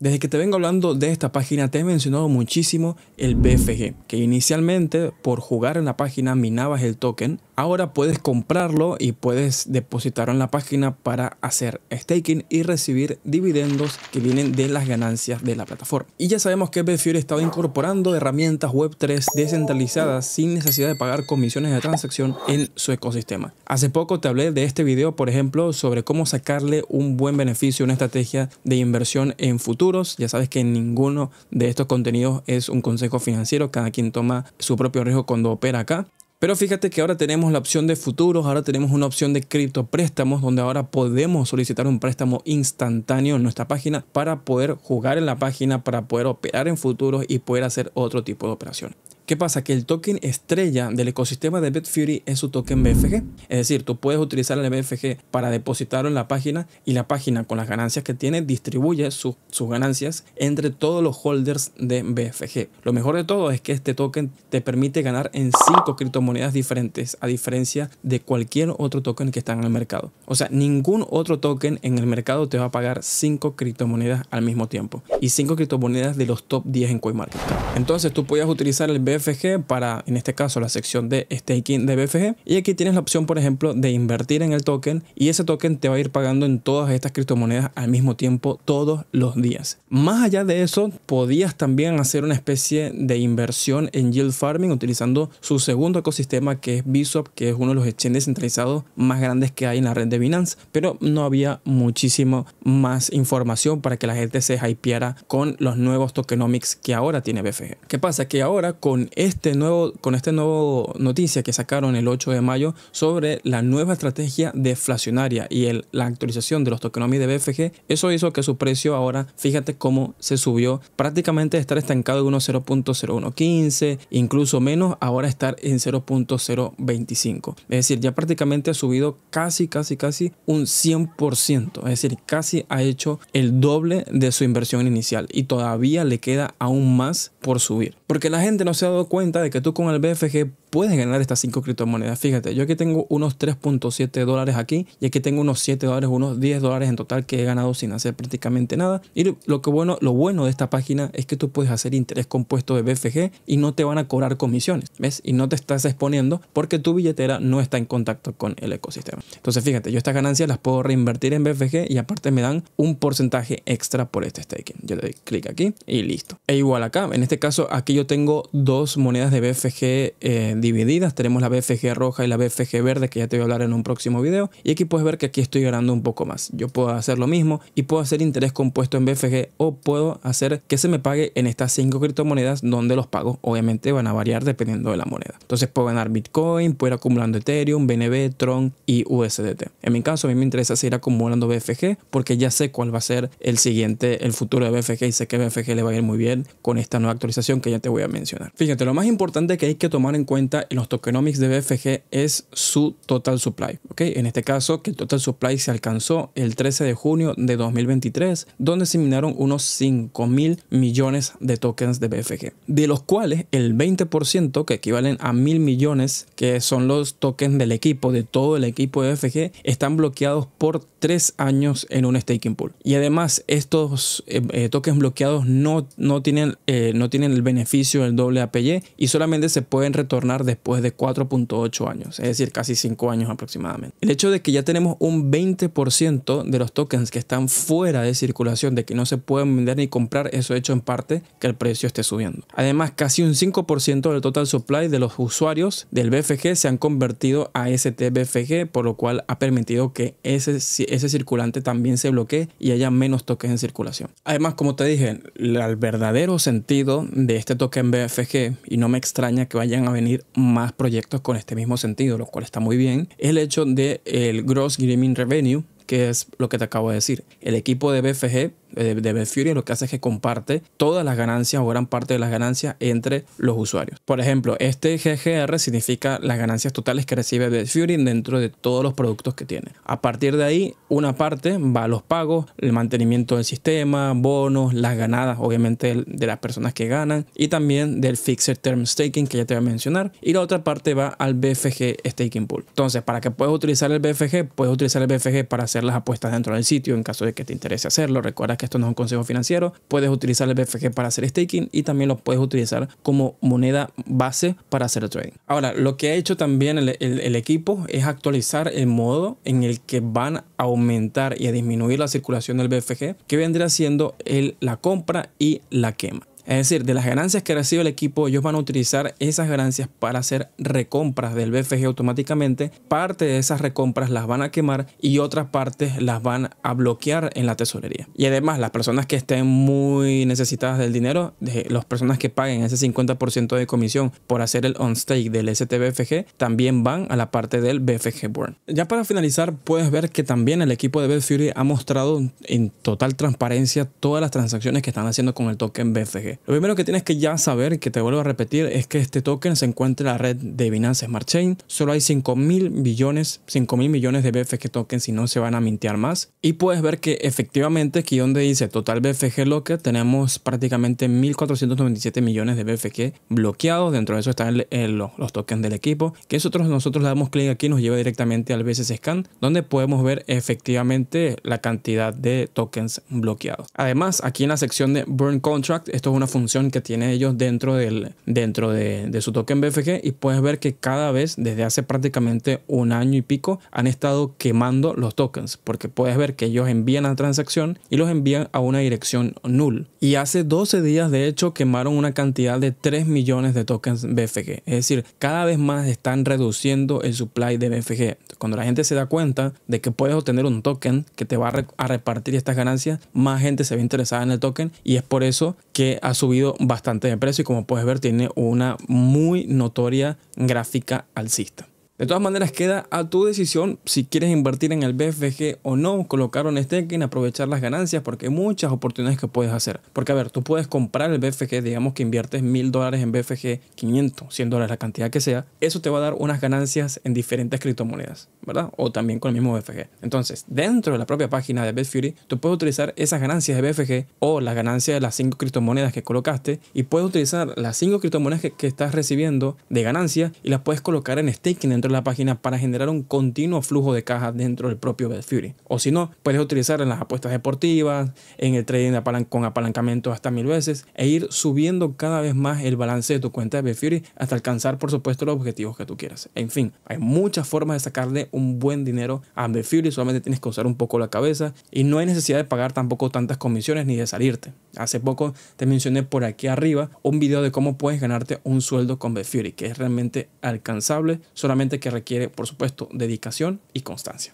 Desde que te vengo hablando de esta página te he mencionado muchísimo el BFG, que inicialmente por jugar en la página minabas el token Ahora puedes comprarlo y puedes depositarlo en la página para hacer staking y recibir dividendos que vienen de las ganancias de la plataforma. Y ya sabemos que ha estado incorporando herramientas Web3 descentralizadas sin necesidad de pagar comisiones de transacción en su ecosistema. Hace poco te hablé de este video, por ejemplo, sobre cómo sacarle un buen beneficio una estrategia de inversión en futuros. Ya sabes que ninguno de estos contenidos es un consejo financiero, cada quien toma su propio riesgo cuando opera acá. Pero fíjate que ahora tenemos la opción de futuros, ahora tenemos una opción de criptopréstamos donde ahora podemos solicitar un préstamo instantáneo en nuestra página para poder jugar en la página, para poder operar en futuros y poder hacer otro tipo de operaciones. ¿Qué pasa? Que el token estrella del ecosistema de Betfury es su token BFG. Es decir, tú puedes utilizar el BFG para depositarlo en la página y la página con las ganancias que tiene distribuye sus ganancias entre todos los holders de BFG. Lo mejor de todo es que este token te permite ganar en cinco criptomonedas diferentes a diferencia de cualquier otro token que está en el mercado. O sea, ningún otro token en el mercado te va a pagar cinco criptomonedas al mismo tiempo y cinco criptomonedas de los top 10 en CoinMarketCap. Entonces tú puedes utilizar el BFG BFG para, en este caso, la sección de staking de BFG. Y aquí tienes la opción, por ejemplo, de invertir en el token y ese token te va a ir pagando en todas estas criptomonedas al mismo tiempo todos los días. Más allá de eso, podías también hacer una especie de inversión en yield farming utilizando su segundo ecosistema que es Biswap, que es uno de los exchanges centralizados más grandes que hay en la red de Binance, pero no había muchísimo más información para que la gente se hypeara con los nuevos tokenomics que ahora tiene BFG. ¿Qué pasa? Que ahora con este nuevo, con este nuevo noticia que sacaron el 8 de mayo sobre la nueva estrategia deflacionaria y la actualización de los tokenomics de BFG, eso hizo que su precio ahora, fíjate cómo se subió, prácticamente estar estancado en unos 0.0115, incluso menos, ahora estar en 0.025. Es decir, ya prácticamente ha subido casi, casi, casi un 100%, es decir, casi ha hecho el doble de su inversión inicial y todavía le queda aún más por subir. Porque la gente no se ha dado cuenta de que tú con el BFG puedes ganar estas 5 criptomonedas. Fíjate, yo aquí tengo unos 3.7 dólares aquí y aquí tengo unos 7 dólares, unos 10 dólares en total que he ganado sin hacer prácticamente nada. Y lo, que bueno, lo bueno de esta página es que tú puedes hacer interés compuesto de BFG y no te van a cobrar comisiones, ¿ves? Y no te estás exponiendo porque tu billetera no está en contacto con el ecosistema. Entonces, fíjate, yo estas ganancias las puedo reinvertir en BFG y aparte me dan un porcentaje extra por este staking. Yo le doy clic aquí y listo. E igual acá, en este caso, aquí yo tengo dos monedas de BFG eh, divididas. Tenemos la BFG roja y la BFG verde que ya te voy a hablar en un próximo video. Y aquí puedes ver que aquí estoy ganando un poco más. Yo puedo hacer lo mismo y puedo hacer interés compuesto en BFG o puedo hacer que se me pague en estas cinco criptomonedas donde los pagos obviamente van a variar dependiendo de la moneda. Entonces puedo ganar Bitcoin, puedo ir acumulando Ethereum, BNB, Tron y USDT. En mi caso a mí me interesa seguir acumulando BFG porque ya sé cuál va a ser el siguiente, el futuro de BFG y sé que BFG le va a ir muy bien con esta nueva actualización que ya te voy a mencionar. Fíjate, lo más importante que hay que tomar en cuenta en los tokenomics de BFG es su total supply. ¿ok? En este caso, que el total supply se alcanzó el 13 de junio de 2023, donde se minaron unos 5 mil millones de tokens de BFG, de los cuales el 20%, que equivalen a mil millones, que son los tokens del equipo, de todo el equipo de BFG, están bloqueados por 3 años en un staking pool. Y además, estos eh, eh, tokens bloqueados no, no, tienen, eh, no tienen el beneficio del doble APY y solamente se pueden retornar después de 4.8 años, es decir, casi 5 años aproximadamente. El hecho de que ya tenemos un 20% de los tokens que están fuera de circulación, de que no se pueden vender ni comprar, eso hecho en parte que el precio esté subiendo. Además, casi un 5% del total supply de los usuarios del BFG se han convertido a STBFG, por lo cual ha permitido que ese, ese circulante también se bloquee y haya menos tokens en circulación. Además, como te dije, el verdadero sentido de este token BFG, y no me extraña que vayan a venir más proyectos con este mismo sentido, lo cual está muy bien, el hecho del el Gross Gaming Revenue, que es lo que te acabo de decir. El equipo de BFG eh, de, de lo que hace es que comparte todas las ganancias o gran parte de las ganancias entre los usuarios. Por ejemplo, este GGR significa las ganancias totales que recibe BetFury dentro de todos los productos que tiene. A partir de ahí, una parte va a los pagos, el mantenimiento del sistema, bonos, las ganadas, obviamente, de las personas que ganan y también del Fixed Term Staking que ya te voy a mencionar. Y la otra parte va al BFG Staking Pool. Entonces, para que puedas utilizar el BFG, puedes utilizar el BFG para hacer las apuestas dentro del sitio en caso de que te interese hacerlo. Recuerda que esto no es un consejo financiero. Puedes utilizar el BFG para hacer staking y también lo puedes utilizar como moneda base para hacer trading. Ahora, lo que ha hecho también el, equipo es actualizar el modo en el que van a aumentar y a disminuir la circulación del BFG, que vendría siendo el, la compra y la quema. Es decir, de las ganancias que recibe el equipo, ellos van a utilizar esas ganancias para hacer recompras del BFG automáticamente. Parte de esas recompras las van a quemar y otras partes las van a bloquear en la tesorería. Y además, las personas que estén muy necesitadas del dinero, de las personas que paguen ese 50% de comisión por hacer el on-stake del STBFG, también van a la parte del BFG Burn. Ya para finalizar, puedes ver que también el equipo de Fury ha mostrado en total transparencia todas las transacciones que están haciendo con el token BFG. Lo primero que tienes que ya saber, que te vuelvo a repetir, es que este token se encuentra en la red de Binance Smart Chain. Solo hay 5 mil millones, 5 mil millones de BFG tokens y no se van a mintear más. Y puedes ver que efectivamente aquí donde dice total BFG locker tenemos prácticamente 1497 millones de BFG bloqueados. Dentro de eso están los, tokens del equipo. Que nosotros, nosotros le damos clic aquí, y nos lleva directamente al veces Scan, donde podemos ver efectivamente la cantidad de tokens bloqueados. Además, aquí en la sección de Burn Contract, esto es una función que tienen ellos dentro, del, dentro de, su token BFG y puedes ver que cada vez desde hace prácticamente un año y pico han estado quemando los tokens porque puedes ver que ellos envían la transacción y los envían a una dirección null. Y hace 12 días de hecho quemaron una cantidad de 3 millones de tokens BFG. Es decir, cada vez más están reduciendo el supply de BFG. Cuando la gente se da cuenta de que puedes obtener un token que te va a, repartir estas ganancias, más gente se ve interesada en el token y es por eso que a subido bastante de precio y como puedes ver tiene una muy notoria gráfica alcista. De todas maneras, queda a tu decisión si quieres invertir en el BFG o no, colocar un staking, aprovechar las ganancias, porque hay muchas oportunidades que puedes hacer. Porque, a ver, tú puedes comprar el BFG, digamos que inviertes mil dólares en BFG, 500, 100 dólares, la cantidad que sea. Eso te va a dar unas ganancias en diferentes criptomonedas, ¿verdad? O también con el mismo BFG. Entonces, dentro de la propia página de BetFury, tú puedes utilizar esas ganancias de BFG o las ganancias de las cinco criptomonedas que colocaste y puedes utilizar las cinco criptomonedas que, estás recibiendo de ganancia y las puedes colocar en staking dentro la página para generar un continuo flujo de caja dentro del propio BetFury. O si no, puedes utilizar en las apuestas deportivas, en el trading con apalancamiento hasta mil veces e ir subiendo cada vez más el balance de tu cuenta de BetFury hasta alcanzar, por supuesto, los objetivos que tú quieras. En fin, hay muchas formas de sacarle un buen dinero a BetFury, solamente tienes que usar un poco la cabeza y no hay necesidad de pagar tampoco tantas comisiones ni de salirte. Hace poco te mencioné por aquí arriba un video de cómo puedes ganarte un sueldo con BetFury, que es realmente alcanzable, solamente que requiere, por supuesto, dedicación y constancia.